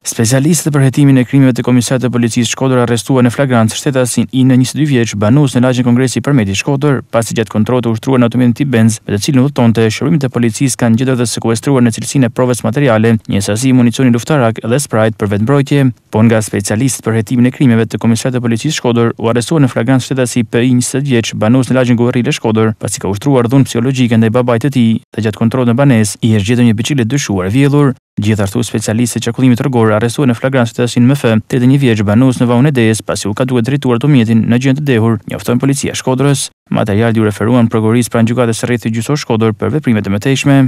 Specialistët për hetimin e krimeve të komisarit të policisë Shkodër arrestuan në flagrancë shtetasin i në 22 vjeç banus në lagjën Kongresi për Medi Shkodër, pasi gjatë kontrollit u në automjetin tip Benz, me të cilin udhtonte shërbimet e policisë kanë gjetur dhe sekuestruar në cilësinë e provës materiale një sasi municioni luftarak dhe Sprite për vetmbrojtje, por nga specialistët për hetimin e krimeve të komisarit të policisë Shkodër u arrestuan në flagrancë shtetasi për i 20 vjeç banus në lagjën Gurri Shkodër, pasi ka ushtruar dhunë psikologjike ndaj babait të tij, dhe gjatë kontrollit në banesë i është gjetur një biçikletë dyshuar vjedhur. Gjithashtu specialistë e qarkullimit rrugor arrestuan në flagrant të MF, 31 vjeç banues në vaun e Des, pasi u ka duhet drejtuar tumjetin në gjendë të dehur, njofton policia Shkodrës. Materialet u referuan prokurorisë pranë gjykatës së rrethit gjyqësor Shkodër për veprimet e mëtejshme.